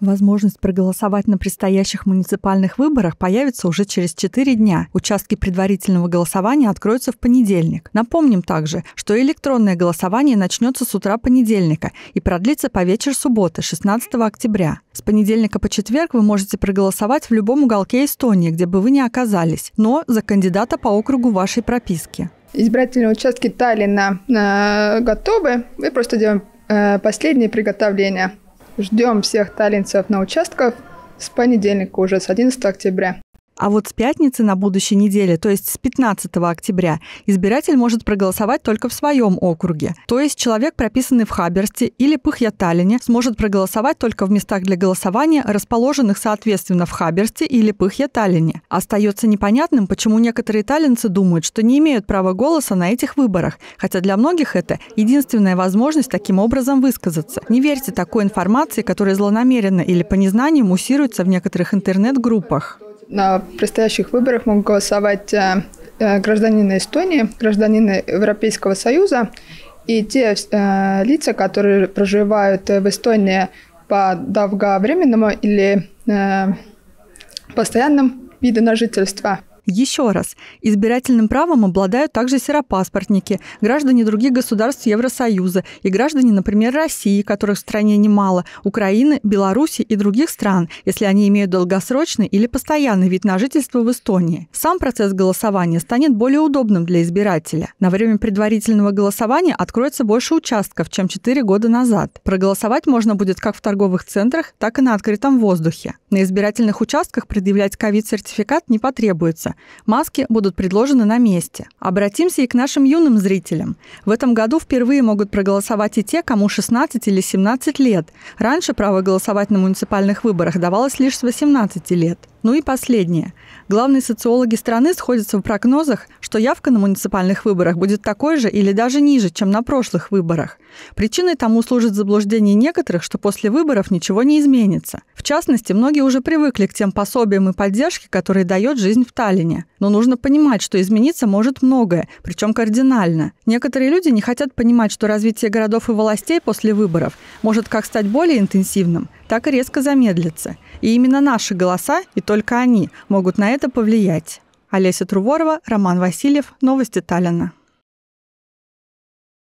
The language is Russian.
Возможность проголосовать на предстоящих муниципальных выборах появится уже через 4 дня. Участки предварительного голосования откроются в понедельник. Напомним также, что электронное голосование начнется с утра понедельника и продлится по вечер субботы, 16 октября. С понедельника по четверг вы можете проголосовать в любом уголке Эстонии, где бы вы ни оказались, но за кандидата по округу вашей прописки. Избирательные участки Таллина э, готовы. Мы просто делаем э, последние приготовления. Ждем всех таллинцев на участках с понедельника уже с 11 октября. А вот с пятницы на будущей неделе, то есть с 15 октября, избиратель может проголосовать только в своем округе. То есть человек, прописанный в Хаберсте или Пыхьяталине, сможет проголосовать только в местах для голосования, расположенных соответственно в Хаберсте или Пыхьяталине. Остается непонятным, почему некоторые таллинцы думают, что не имеют права голоса на этих выборах, хотя для многих это единственная возможность таким образом высказаться. Не верьте такой информации, которая злонамеренно или по незнанию муссируется в некоторых интернет-группах на предстоящих выборах могут голосовать э, э, гражданина Эстонии, гражданина Европейского Союза и те э, лица, которые проживают в Эстонии по долговременному или э, постоянным виду на жительство. Еще раз, избирательным правом обладают также серопаспортники, граждане других государств Евросоюза и граждане, например, России, которых в стране немало, Украины, Беларуси и других стран, если они имеют долгосрочный или постоянный вид на жительство в Эстонии. Сам процесс голосования станет более удобным для избирателя. На время предварительного голосования откроется больше участков, чем 4 года назад. Проголосовать можно будет как в торговых центрах, так и на открытом воздухе. На избирательных участках предъявлять ковид-сертификат не потребуется. Маски будут предложены на месте. Обратимся и к нашим юным зрителям. В этом году впервые могут проголосовать и те, кому 16 или 17 лет. Раньше право голосовать на муниципальных выборах давалось лишь с 18 лет. Ну и последнее. Главные социологи страны сходятся в прогнозах, что явка на муниципальных выборах будет такой же или даже ниже, чем на прошлых выборах. Причиной тому служит заблуждение некоторых, что после выборов ничего не изменится. В частности, многие уже привыкли к тем пособиям и поддержке, которые дает жизнь в Таллине. Но нужно понимать, что измениться может многое, причем кардинально. Некоторые люди не хотят понимать, что развитие городов и властей после выборов может как стать более интенсивным, так и резко замедлиться. И именно наши голоса, и только они, могут на это повлиять. Олеся Труворова, Роман Васильев, Новости Таллина.